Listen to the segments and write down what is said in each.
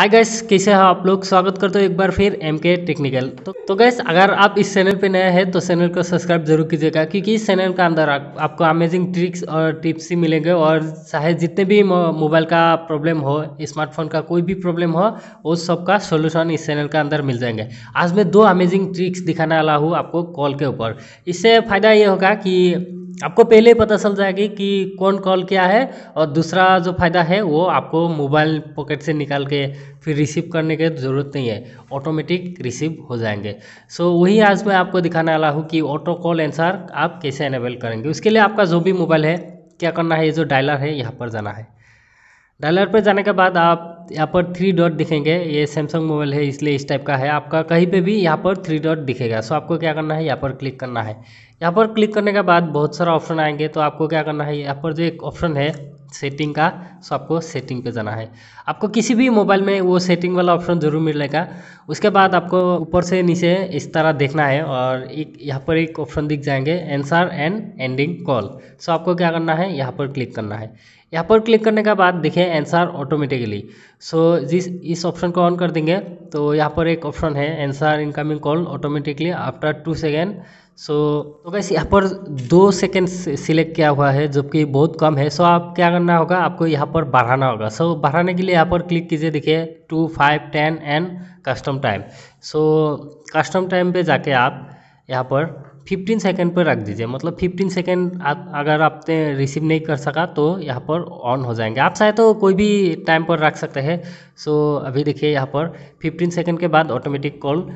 hi guys कैसे हैं हाँ आप लोग स्वागत करते हो एक बार फिर एम के टेक्निकल तो तो गैस अगर आप इस चैनल पे नया है तो चैनल को सब्सक्राइब जरूर कीजिएगा क्योंकि इस चैनल का अंदर आप, आपको अमेजिंग ट्रिक्स और टिप्स ही मिलेंगे और चाहे जितने भी मोबाइल का प्रॉब्लम हो स्मार्टफोन का कोई भी प्रॉब्लम हो वो सबका सोल्यूशन इस चैनल के अंदर मिल जाएंगे आज मैं दो अमेजिंग ट्रिक्स दिखाने वाला हूँ आपको कॉल के ऊपर इससे फ़ायदा ये होगा कि आपको पहले पता चल जाएगी कि कौन कॉल किया है और दूसरा जो फ़ायदा है वो आपको मोबाइल पॉकेट से निकाल के फिर रिसीव करने की ज़रूरत नहीं है ऑटोमेटिक रिसीव हो जाएंगे सो so, वही आज मैं आपको दिखाने वाला हूँ कि ऑटो कॉल आंसर आप कैसे एनेबल करेंगे उसके लिए आपका जो भी मोबाइल है क्या करना है ये जो डायलर है यहाँ पर जाना है डायलर पर जाने के बाद आप यहाँ पर थ्री डॉट दिखेंगे ये सैमसंग मोबाइल है इसलिए इस टाइप का है आपका कहीं पे भी यहाँ पर थ्री डॉट दिखेगा सो आपको क्या करना है यहाँ पर क्लिक करना है यहाँ पर क्लिक करने के बाद बहुत सारा ऑप्शन आएंगे तो आपको क्या करना है यहाँ पर जो एक ऑप्शन है सेटिंग का सो आपको सेटिंग पे जाना है आपको किसी भी मोबाइल में वो सेटिंग वाला ऑप्शन ज़रूर मिलेगा उसके बाद आपको ऊपर से नीचे इस तरह देखना है और एक यहाँ पर एक ऑप्शन दिख जाएंगे answer and ending call so आपको क्या करना है यहाँ पर क्लिक करना है यहाँ पर क्लिक करने के बाद देखिए आंसर ऑटोमेटिकली सो जिस इस ऑप्शन को ऑन कर देंगे तो यहाँ पर एक ऑप्शन है answer incoming call automatically after two second so तो वैसे यहाँ पर दो सेकेंड सिलेक्ट किया हुआ है जबकि बहुत कम है सो आप क्या करना होगा आपको यहाँ पर बढ़ाना होगा सो बढ़ाने के लिए यहाँ पर क्लिक कीजिए देखिए two five ten and custom time so custom time पे जाके आप यहाँ पर 15 सेकेंड पर रख दीजिए मतलब 15 सेकेंड आप अगर आपने रिसीव नहीं कर सका तो यहाँ पर ऑन हो जाएंगे आप चाहे तो कोई भी टाइम पर रख सकते हैं सो अभी देखिए यहाँ पर 15 सेकेंड के बाद ऑटोमेटिक कॉल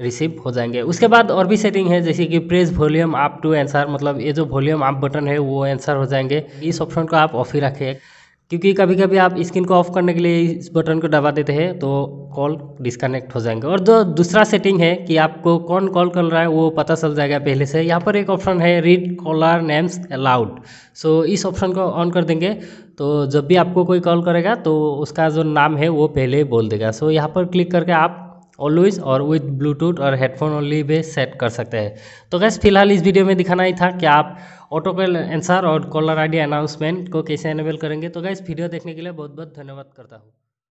रिसीव हो जाएंगे उसके बाद और भी सेटिंग है जैसे कि प्रेस वॉल्यूम आप टू आंसर मतलब ये जो वॉल्यूम आप बटन है वो आंसर हो जाएंगे इस ऑप्शन को आप ऑफ ही रखें क्योंकि कभी कभी आप स्क्रीन को ऑफ करने के लिए इस बटन को दबा देते हैं तो कॉल डिस्कनेक्ट हो जाएंगे और जो दूसरा सेटिंग है कि आपको कौन कॉल कर रहा है वो पता चल जाएगा पहले से यहाँ पर एक ऑप्शन है read caller names aloud so इस ऑप्शन को ऑन कर देंगे तो जब भी आपको कोई कॉल करेगा तो उसका जो नाम है वो पहले बोल देगा सो यहाँ पर क्लिक करके आप ऑलवेज और विथ ब्लूटूथ और हेडफोन ओनली पे सेट कर सकते हैं तो गैस फिलहाल इस वीडियो में दिखाना ही था कि आप ऑटो कॉल आंसर और कॉलर आईडी अनाउंसमेंट को कैसे एनेबल करेंगे तो गैस वीडियो देखने के लिए बहुत बहुत धन्यवाद करता हूँ